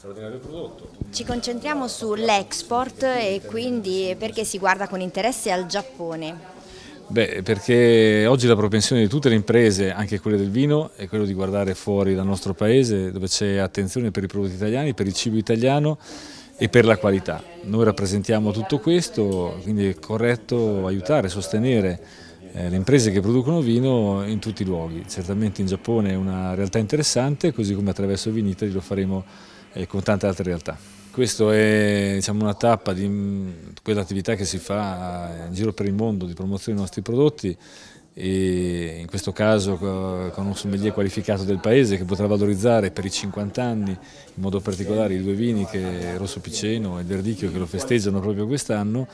straordinario prodotto. Ci concentriamo sull'export e quindi perché si guarda con interesse al Giappone? Beh, perché oggi la propensione di tutte le imprese, anche quelle del vino, è quella di guardare fuori dal nostro paese, dove c'è attenzione per i prodotti italiani, per il cibo italiano e per la qualità. Noi rappresentiamo tutto questo, quindi è corretto aiutare, sostenere eh, le imprese che producono vino in tutti i luoghi. Certamente in Giappone è una realtà interessante, così come attraverso Vinitali lo faremo e con tante altre realtà. Questa è diciamo, una tappa di mm, quell'attività che si fa eh, in giro per il mondo di promozione dei nostri prodotti e in questo caso con un sommelier qualificato del paese che potrà valorizzare per i 50 anni in modo particolare i due vini che Rosso Piceno e Verdicchio che lo festeggiano proprio quest'anno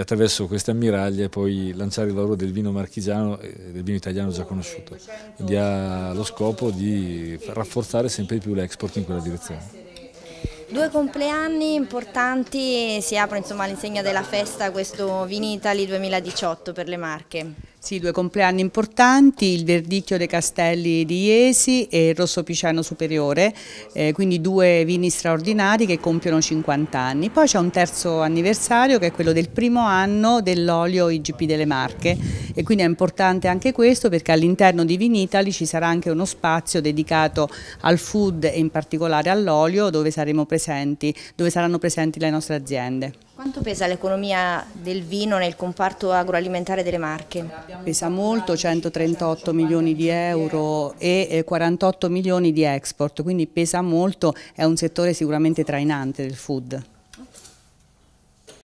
attraverso queste ammiraglie poi lanciare il valore del vino marchigiano e del vino italiano già conosciuto quindi ha lo scopo di rafforzare sempre di più l'export in quella direzione Due compleanni importanti, si apre all'insegna della festa questo Vinitali 2018 per le Marche. Sì, due compleanni importanti, il Verdicchio dei Castelli di Iesi e il Rosso Piceno Superiore, eh, quindi due vini straordinari che compiono 50 anni. Poi c'è un terzo anniversario che è quello del primo anno dell'olio IGP delle Marche e quindi è importante anche questo perché all'interno di Vinitali ci sarà anche uno spazio dedicato al food e in particolare all'olio dove dove saranno presenti le nostre aziende. Quanto pesa l'economia del vino nel comparto agroalimentare delle Marche? Pesa molto, 138 milioni di euro e 48 milioni di export, quindi pesa molto, è un settore sicuramente trainante del food.